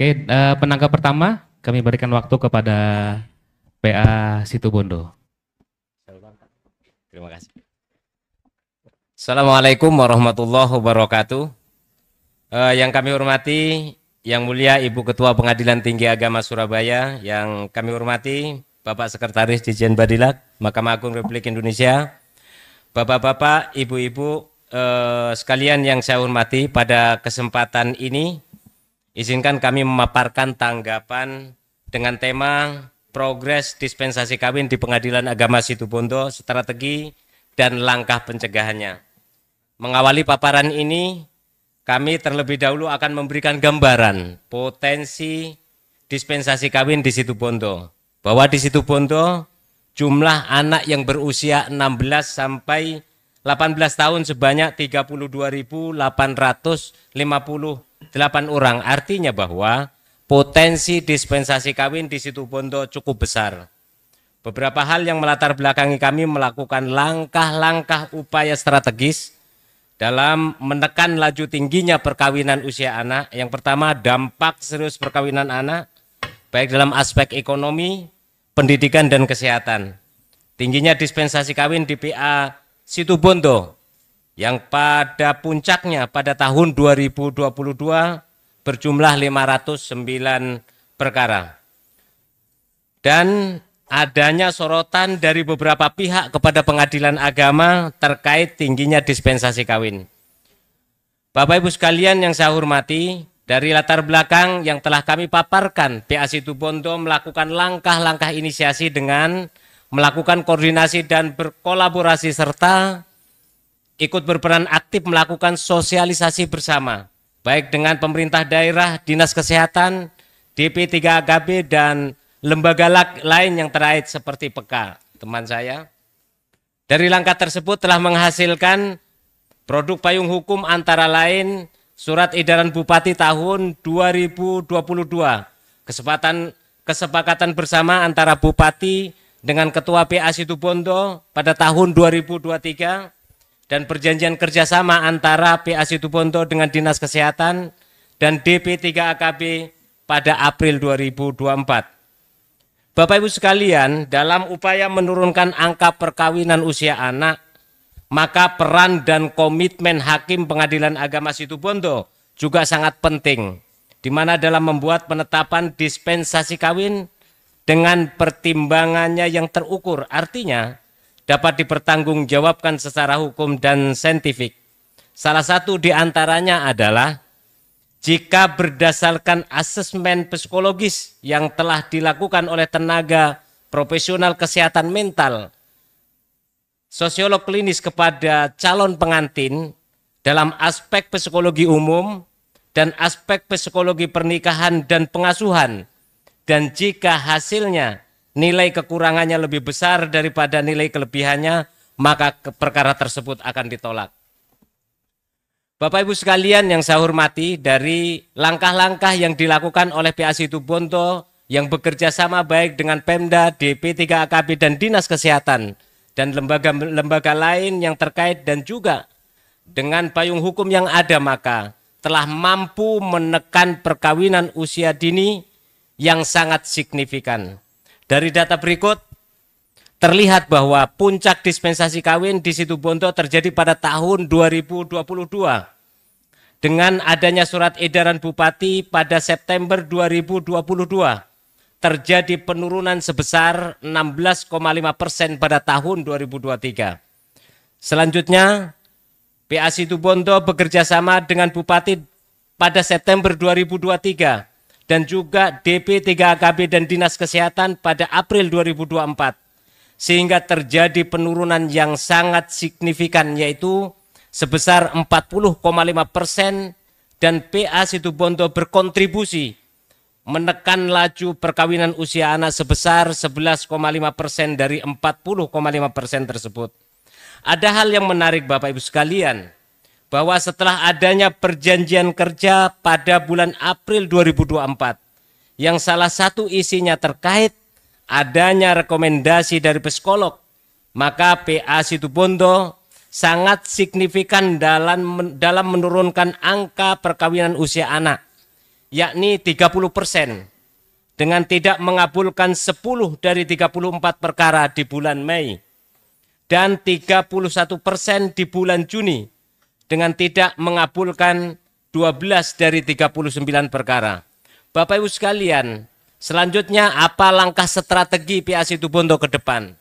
Oke, uh, penangkap pertama kami berikan waktu kepada PA Situbondo. Terima kasih. Assalamualaikum warahmatullahi wabarakatuh. Uh, yang kami hormati, yang mulia Ibu Ketua Pengadilan Tinggi Agama Surabaya, yang kami hormati Bapak Sekretaris Dijen Badilak, Mahkamah Agung Republik Indonesia, Bapak-bapak, Ibu-ibu, uh, sekalian yang saya hormati pada kesempatan ini Izinkan kami memaparkan tanggapan dengan tema Progres Dispensasi Kawin di Pengadilan Agama Situbondo, Strategi dan Langkah Pencegahannya. Mengawali paparan ini, kami terlebih dahulu akan memberikan gambaran potensi dispensasi kawin di Situbondo. Bahwa di Situbondo jumlah anak yang berusia 16 sampai 18 tahun sebanyak 32.850 delapan orang. Artinya bahwa potensi dispensasi kawin di situ Bondo cukup besar. Beberapa hal yang melatar belakangi kami melakukan langkah-langkah upaya strategis dalam menekan laju tingginya perkawinan usia anak. Yang pertama, dampak serius perkawinan anak, baik dalam aspek ekonomi, pendidikan, dan kesehatan. Tingginya dispensasi kawin di PA Situbondo yang pada puncaknya pada tahun 2022 berjumlah 509 perkara. Dan adanya sorotan dari beberapa pihak kepada pengadilan agama terkait tingginya dispensasi kawin. Bapak Ibu sekalian yang saya hormati, dari latar belakang yang telah kami paparkan, PA Bondo melakukan langkah-langkah inisiasi dengan melakukan koordinasi dan berkolaborasi serta ikut berperan aktif melakukan sosialisasi bersama, baik dengan pemerintah daerah, dinas kesehatan, DP3AKB, dan lembaga lain yang terkait seperti PK, teman saya. Dari langkah tersebut telah menghasilkan produk payung hukum antara lain Surat Edaran Bupati tahun 2022, kesempatan kesepakatan bersama antara Bupati dengan Ketua PA Situbondo pada tahun 2023, dan perjanjian kerjasama antara PA Situbondo dengan Dinas Kesehatan dan DP3AKB pada April 2024. Bapak Ibu sekalian, dalam upaya menurunkan angka perkawinan usia anak, maka peran dan komitmen Hakim Pengadilan Agama Situbondo juga sangat penting, di mana dalam membuat penetapan dispensasi kawin dengan pertimbangannya yang terukur, artinya dapat dipertanggungjawabkan secara hukum dan saintifik. Salah satu di antaranya adalah jika berdasarkan asesmen psikologis yang telah dilakukan oleh tenaga profesional kesehatan mental, sosiolog klinis kepada calon pengantin dalam aspek psikologi umum dan aspek psikologi pernikahan dan pengasuhan. Dan jika hasilnya nilai kekurangannya lebih besar daripada nilai kelebihannya, maka perkara tersebut akan ditolak. Bapak Ibu sekalian yang saya hormati, dari langkah-langkah yang dilakukan oleh PAC Tubonto yang bekerja sama baik dengan Pemda, dp 3 akb dan Dinas Kesehatan dan lembaga-lembaga lain yang terkait dan juga dengan payung hukum yang ada maka telah mampu menekan perkawinan usia dini yang sangat signifikan. Dari data berikut, terlihat bahwa puncak dispensasi kawin di situ Bondo terjadi pada tahun 2022 dengan adanya surat edaran Bupati pada September 2022 terjadi penurunan sebesar 16,5 persen pada tahun 2023. Selanjutnya, PA Situbondo bekerja sama dengan Bupati pada September 2023 dan juga dp 3 KB dan Dinas Kesehatan pada April 2024 sehingga terjadi penurunan yang sangat signifikan yaitu sebesar 40,5 persen dan PA Situbondo berkontribusi menekan laju perkawinan usia anak sebesar 11,5 persen dari 40,5 persen tersebut. Ada hal yang menarik Bapak Ibu sekalian, bahwa setelah adanya perjanjian kerja pada bulan April 2024 yang salah satu isinya terkait adanya rekomendasi dari psikolog, maka PA Situbondo sangat signifikan dalam dalam menurunkan angka perkawinan usia anak yakni 30 persen dengan tidak mengabulkan 10 dari 34 perkara di bulan Mei dan 31 persen di bulan Juni dengan tidak mengabulkan 12 dari 39 perkara. Bapak Ibu sekalian, selanjutnya apa langkah strategi PA Situbondo ke depan?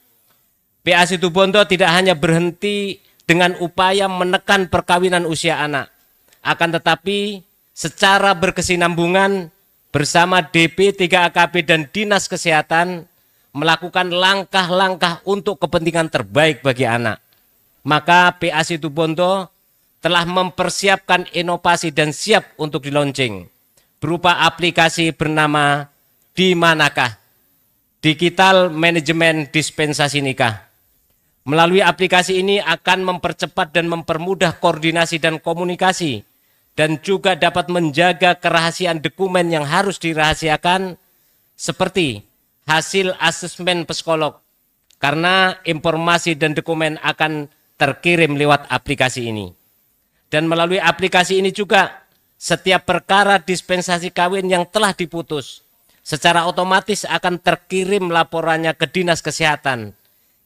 PA Situbondo tidak hanya berhenti dengan upaya menekan perkawinan usia anak, akan tetapi secara berkesinambungan bersama DP3AKP dan Dinas Kesehatan melakukan langkah-langkah untuk kepentingan terbaik bagi anak. Maka PA Situbondo telah mempersiapkan inovasi dan siap untuk di berupa aplikasi bernama Di Manakah Digital Management Dispensasi Nikah. Melalui aplikasi ini akan mempercepat dan mempermudah koordinasi dan komunikasi dan juga dapat menjaga kerahasiaan dokumen yang harus dirahasiakan seperti hasil asesmen psikolog karena informasi dan dokumen akan terkirim lewat aplikasi ini. Dan melalui aplikasi ini juga setiap perkara dispensasi kawin yang telah diputus secara otomatis akan terkirim laporannya ke Dinas Kesehatan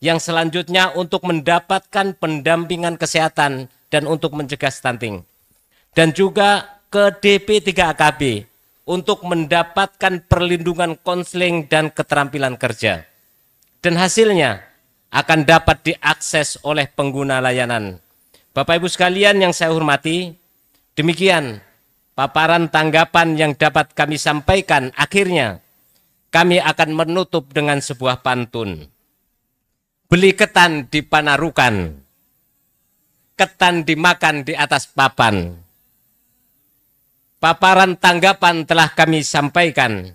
yang selanjutnya untuk mendapatkan pendampingan kesehatan dan untuk mencegah stunting. Dan juga ke DP3AKB untuk mendapatkan perlindungan konseling dan keterampilan kerja. Dan hasilnya akan dapat diakses oleh pengguna layanan Bapak Ibu sekalian yang saya hormati, demikian paparan tanggapan yang dapat kami sampaikan. Akhirnya kami akan menutup dengan sebuah pantun. Beli ketan di panarukan, ketan dimakan di atas papan. Paparan tanggapan telah kami sampaikan,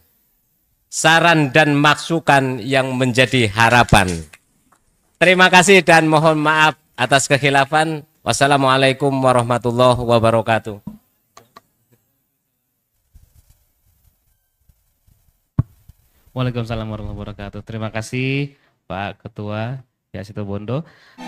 saran dan maksukan yang menjadi harapan. Terima kasih dan mohon maaf atas kehilafan. Wassalamualaikum warahmatullahi wabarakatuh. Waalaikumsalam warahmatullahi wabarakatuh. Terima kasih Pak Ketua Yasito Situ Bondo.